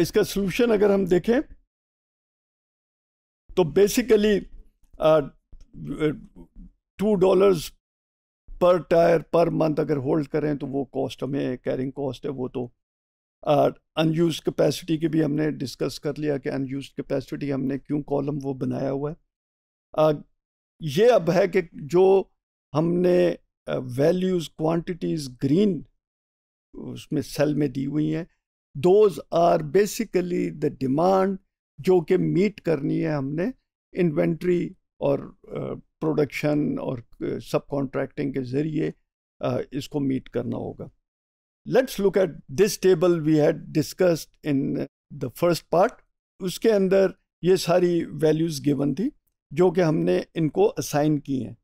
इसका सलूशन अगर हम देखें तो बेसिकली टू डॉलर्स पर टायर पर मंथ अगर होल्ड करें तो वो कॉस्ट हमें कैरिंग कॉस्ट है वो तो अनयूज कैपेसिटी की भी हमने डिस्कस कर लिया कि अनयूज कैपेसिटी हमने क्यों कॉलम वो बनाया हुआ है uh, ये अब है कि जो हमने वैल्यूज़ क्वांटिटीज़ ग्रीन उसमें सेल में दी हुई हैं those are basically the demand जो कि मीट करनी है हमने इन्वेंट्री और प्रोडक्शन uh, और सब uh, कॉन्ट्रैक्टिंग के ज़रिए uh, इसको मीट करना होगा let's look at this table we had discussed in the first part उसके अंदर ये सारी वैल्यूज़ गिवन थी जो कि हमने इनको असाइन की हैं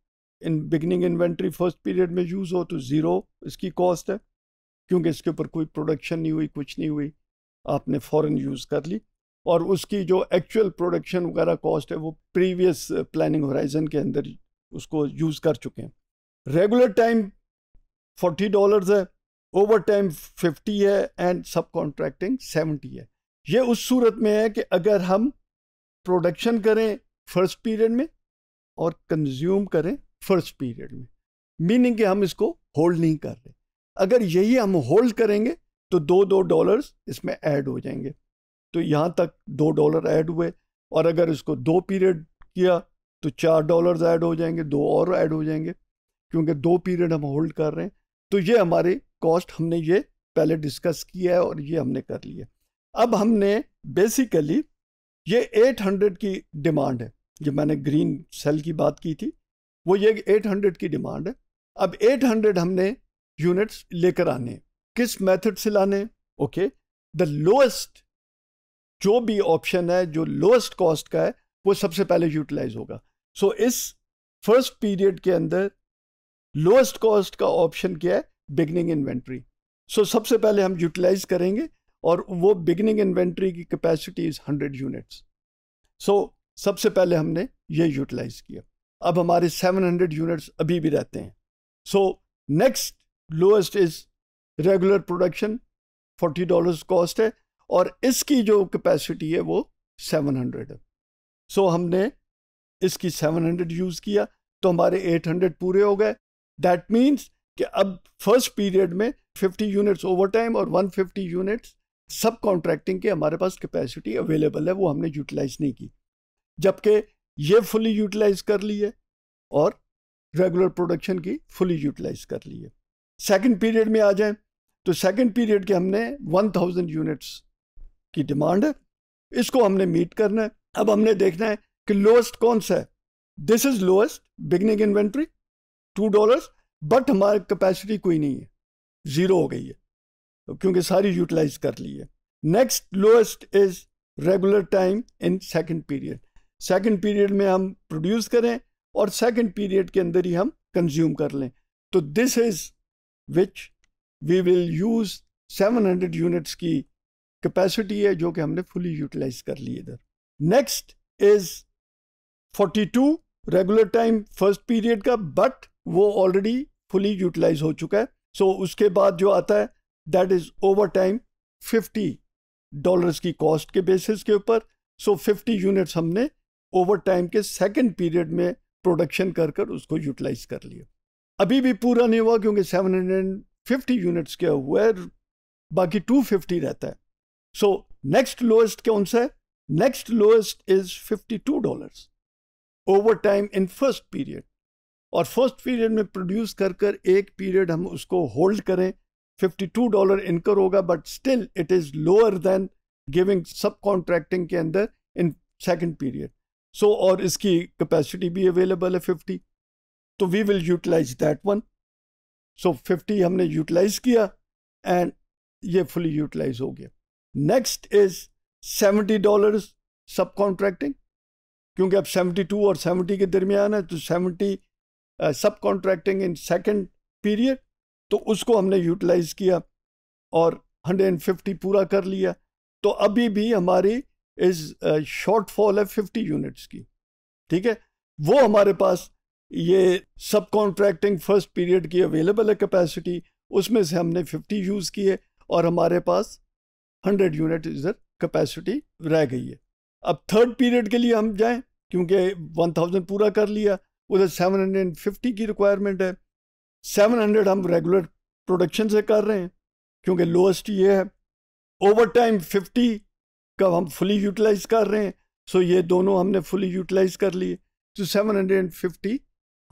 in beginning inventory first period में यूज़ हो तो ज़ीरो इसकी कॉस्ट है क्योंकि इसके ऊपर कोई प्रोडक्शन नहीं हुई कुछ नहीं हुई आपने फ़ौरन यूज़ कर ली और उसकी जो एक्चुअल प्रोडक्शन वगैरह कॉस्ट है वो प्रीवियस प्लानिंग होराइजन के अंदर उसको यूज़ कर चुके हैं रेगुलर टाइम फोर्टी डॉलर्स है ओवर टाइम फिफ्टी है एंड सब कॉन्ट्रैक्टिंग सेवेंटी है ये उस सूरत में है कि अगर हम प्रोडक्शन करें फर्स्ट पीरियड में और कंज्यूम करें फर्स्ट पीरियड में मीनिंग कि हम इसको होल्ड नहीं कर रहे अगर यही हम होल्ड करेंगे तो दो दो डॉलर्स इसमें ऐड हो जाएंगे तो यहाँ तक दो डॉलर ऐड हुए और अगर इसको दो पीरियड किया तो चार डॉलर्स ऐड हो जाएंगे दो और ऐड हो जाएंगे क्योंकि दो पीरियड हम होल्ड कर रहे हैं तो ये हमारी कॉस्ट हमने ये पहले डिस्कस किया है और ये हमने कर लिया अब हमने बेसिकली ये 800 की डिमांड है जो मैंने ग्रीन सेल की बात की थी वो ये 800 की डिमांड है अब 800 हमने यूनिट्स लेकर आने किस मेथड से लाने ओके द लोएस्ट जो भी ऑप्शन है जो लोएस्ट कॉस्ट का है वो सबसे पहले यूटिलाइज होगा सो so, इस फर्स्ट पीरियड के अंदर लोएस्ट कॉस्ट का ऑप्शन क्या है बिगनिंग इन्वेंट्री सो सबसे पहले हम यूटिलाइज करेंगे और वो बिगनिंग इन्वेंट्री की capacity is hundred units so सबसे पहले हमने ये यूटिलाइज किया अब हमारे सेवन हंड्रेड यूनिट्स अभी भी रहते हैं so next lowest is regular production forty dollars cost है और इसकी जो कैपेसिटी है वो सेवन हंड्रेड है सो so, हमने इसकी सेवन हंड्रेड यूज़ किया तो हमारे एट हंड्रेड पूरे हो गए दैट मीन्स कि अब फर्स्ट पीरियड में फिफ्टी यूनिट्स ओवर टाइम और one fifty units subcontracting के हमारे पास कैपेसिटी अवेलेबल है वो हमने यूटिलाइज नहीं की जबकि ये फुली यूटिलाइज कर ली है और रेगुलर प्रोडक्शन की फुली यूटिलाइज कर ली है सेकंड पीरियड में आ जाएं तो सेकंड पीरियड के हमने 1000 यूनिट्स की डिमांड है इसको हमने मीट करना है अब हमने देखना है कि लोएस्ट कौन सा है this is lowest beginning inventory two dollars but हमारी कैपेसिटी कोई नहीं है ज़ीरो हो गई है तो क्योंकि सारी यूटिलाइज कर ली है next lowest is regular time in second period second period में हम प्रोड्यूस करें और सेकंड पीरियड के अंदर ही हम कंज्यूम कर लें तो this is which we will use 700 units की कैपेसिटी है जो कि हमने फुली यूटिलाइज कर ली इधर next is 42 regular time first period का बट वो ऑलरेडी फुली यूटिलाइज हो चुका है सो so, उसके बाद जो आता है that is overtime fifty dollars की कॉस्ट के बेसिस के ऊपर सो फिफ्टी यूनिट्स हमने ओवर टाइम के सेकेंड पीरियड में प्रोडक्शन कर कर उसको यूटिलाइज कर लिया अभी भी पूरा नहीं हुआ क्योंकि 750 यूनिट्स के हुए बाकी टू फिफ्टी रहता है सो नेक्स्ट लोएस्ट कौन सा है next lowest is fifty two dollar overtime in first period और फर्स्ट पीरियड में प्रोड्यूस कर कर एक पीरियड हम उसको होल्ड करें 52 डॉलर इनकर होगा but still it is lower than giving subcontracting के अंदर इन सेकंड पीरियड सो और इसकी कैपेसिटी भी अवेलेबल है 50 तो we will utilise that one so fifty हमने यूटिलाइज किया एंड ये फुली यूटिलाइज हो गया next is seventy dollar subcontracting क्योंकि अब टू और सेवेंटी के दरमियान है तो सेवेंटी सब कॉन्ट्रैक्टिंग इन सेकेंड पीरियड तो उसको हमने यूटिलाइज किया और हंड्रेड एंड फिफ्टी पूरा कर लिया तो अभी भी हमारी इस शॉर्टफॉल uh, है फिफ्टी यूनिट्स की ठीक है वो हमारे पास ये सब कॉन्ट्रैक्टिंग फर्स्ट पीरियड की अवेलेबल है कैपेसिटी उसमें से हमने 50 यूज़ किए और हमारे पास 100 यूनिट इधर कैपेसिटी रह गई है अब थर्ड पीरियड के लिए हम जाएं क्योंकि 1000 पूरा कर लिया उधर 750 की रिक्वायरमेंट है 700 हम रेगुलर प्रोडक्शन से कर रहे हैं क्योंकि लोएस्ट ये है ओवर टाइम फिफ्टी का हम फुली यूटिलाइज कर रहे हैं सो ये दोनों हमने फुली यूटिलाइज कर लिए तो सेवन हंड्रेड एंड फिफ्टी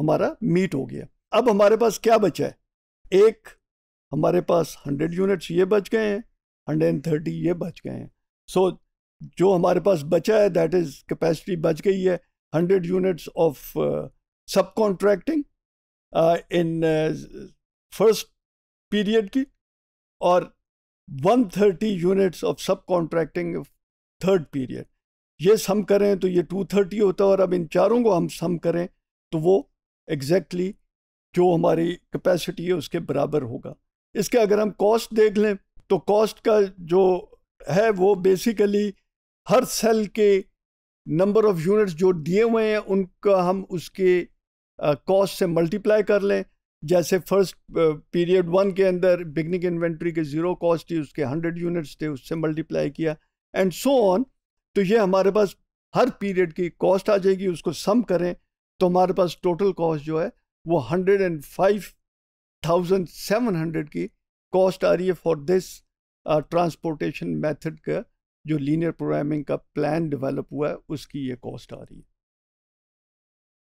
हमारा मीट हो गया अब हमारे पास क्या बचा है एक हमारे पास हंड्रेड यूनिट्स ये बच गए हैं हंड्रेड एंड थर्टी ये बच गए हैं सो so, जो हमारे पास बचा है दैट इज़ कैपेसिटी बच गई है hundred units of subcontracting in first period की और 130 units of subcontracting third period ये सम करें तो ये 230 होता है और अब इन चारों को हम सम करें तो वो एग्जैक्टली exactly जो हमारी कैपेसिटी है उसके बराबर होगा इसके अगर हम कॉस्ट देख लें तो कॉस्ट का जो है वो बेसिकली हर सेल के नंबर ऑफ यूनिट्स जो दिए हुए हैं उनका हम उसके कॉस्ट से मल्टीप्लाई कर लें जैसे फर्स्ट पीरियड वन के अंदर बिगनिंग इन्वेंट्री के ज़ीरो कॉस्ट थी उसके हंड्रेड यूनिट्स थे उससे मल्टीप्लाई किया एंड सो ऑन तो ये हमारे पास हर पीरियड की कॉस्ट आ जाएगी उसको सम करें तो हमारे पास टोटल कॉस्ट जो है वो hundred and five thousand seven hundred की कॉस्ट आ रही है फॉर दिस ट्रांसपोर्टेशन मेथड का जो लीनियर प्रोग्रामिंग का प्लान डेवलप हुआ है उसकी ये कॉस्ट आ रही है